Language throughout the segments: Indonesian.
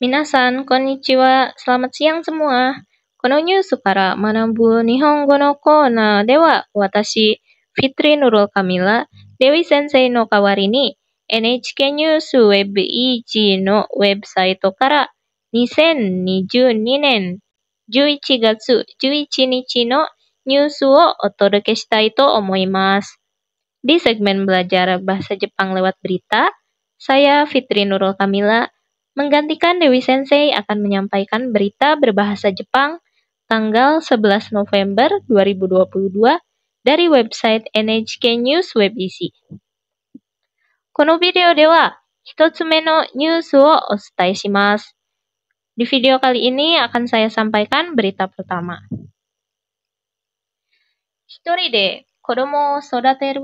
Minasan, konnichiwa, selamat siang semua. Kono nyusu para manabu nihongo no kona dewa watashi Fitri Nurul Kamila Dewi Sensei no kawari ni NHK News Web 1 kara 2022年11月11日のニュースをお届けしたいと思います di segmen belajar bahasa Jepang lewat berita, saya Fitri Nurul Kamila Menggantikan Dewi Sensei akan menyampaikan berita berbahasa Jepang tanggal 11 November 2022 dari website NHK News Web EC. このビデオでは一つ目のニュースをお伝えします。Di video kali ini akan saya sampaikan berita pertama. 一人で子供を育てる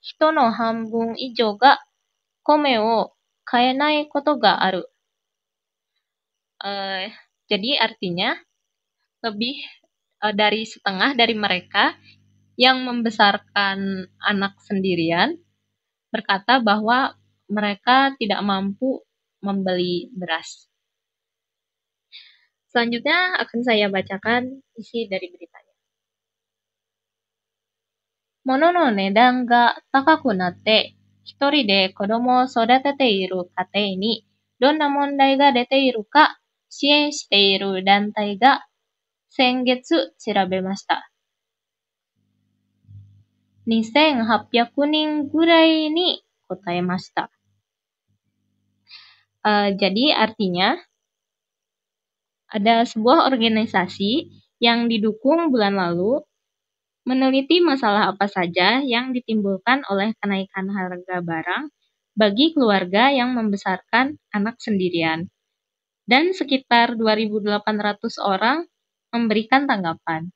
人の半分以上が米を買えないことがある。Uh, jadi artinya lebih uh, dari setengah dari mereka yang membesarkan anak sendirian berkata bahwa mereka tidak mampu membeli beras. Selanjutnya akan saya bacakan isi dari beritanya. Mononone no nedan ga takaku natte, hitori de kodomo sodatete iru kate ini, donna mondai ga dete iru ka 支援している団体が先月調べました。2800人ぐらいに答えました。Uh, jadi artinya ada sebuah organisasi yang didukung bulan lalu meneliti masalah apa saja yang ditimbulkan oleh kenaikan harga barang bagi keluarga yang membesarkan anak sendirian dan sekitar 2.800 orang memberikan tanggapan.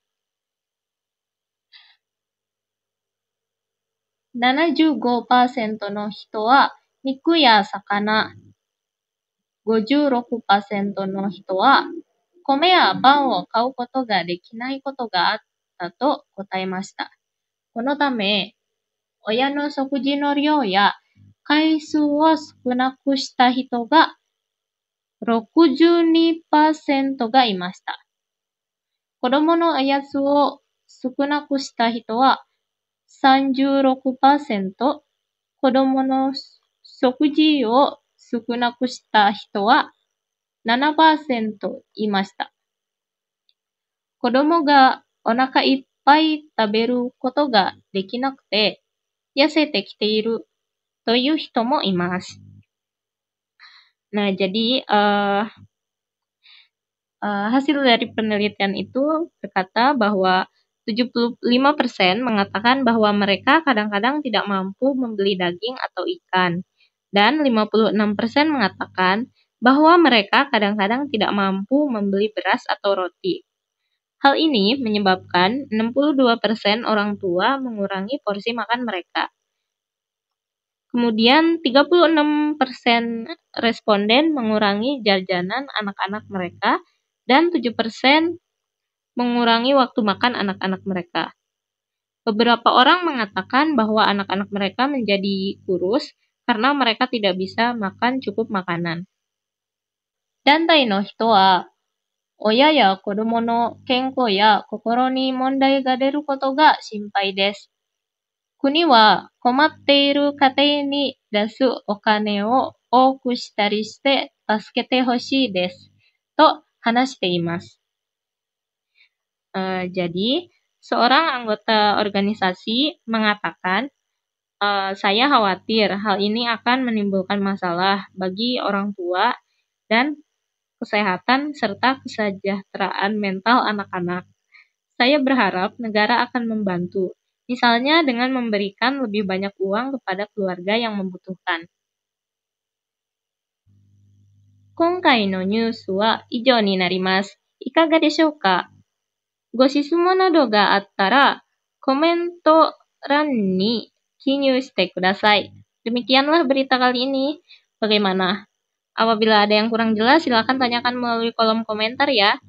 56%の人は、米やパンを買うことができないことがあったと答えました。このため、親の食事の量や回数を少なくした人が62%がいました。子供のあやつを少なくした人は36%、子供の食事を少なくした人は7%いました。子供がお腹いっぱい食べることができなくて痩せてきているという人もいます。Nah, jadi uh, uh, hasil dari penelitian itu berkata bahwa 75% mengatakan bahwa mereka kadang-kadang tidak mampu membeli daging atau ikan dan 56% mengatakan bahwa mereka kadang-kadang tidak mampu membeli beras atau roti. Hal ini menyebabkan 62% orang tua mengurangi porsi makan mereka Kemudian 36% responden mengurangi jajanan anak-anak mereka dan 7% mengurangi waktu makan anak-anak mereka. Beberapa orang mengatakan bahwa anak-anak mereka menjadi kurus karena mereka tidak bisa makan cukup makanan. Dan no hito wa oya ya kodomo no kenko ya kokoro ni mondai ga deru koto ga shinpai desu dasu hoshi to 国は困っている家庭に出すお金を多くしたりして助けてほしいです。と話しています。Uh, jadi, seorang anggota organisasi mengatakan, uh, saya khawatir hal ini akan menimbulkan masalah bagi orang tua dan kesehatan serta kesejahteraan mental anak-anak. Saya berharap negara akan membantu misalnya dengan memberikan lebih banyak uang kepada keluarga yang membutuhkan. demikianlah berita kali ini. Bagaimana? Apabila ada yang kurang jelas, silakan tanyakan melalui kolom komentar ya.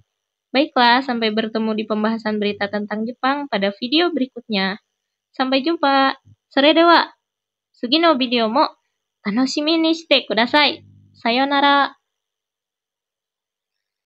Baiklah, sampai bertemu di pembahasan berita tentang Jepang pada video berikutnya. Sampai jumpa! それでは、次のビデオも楽しみにしてください。さよなら。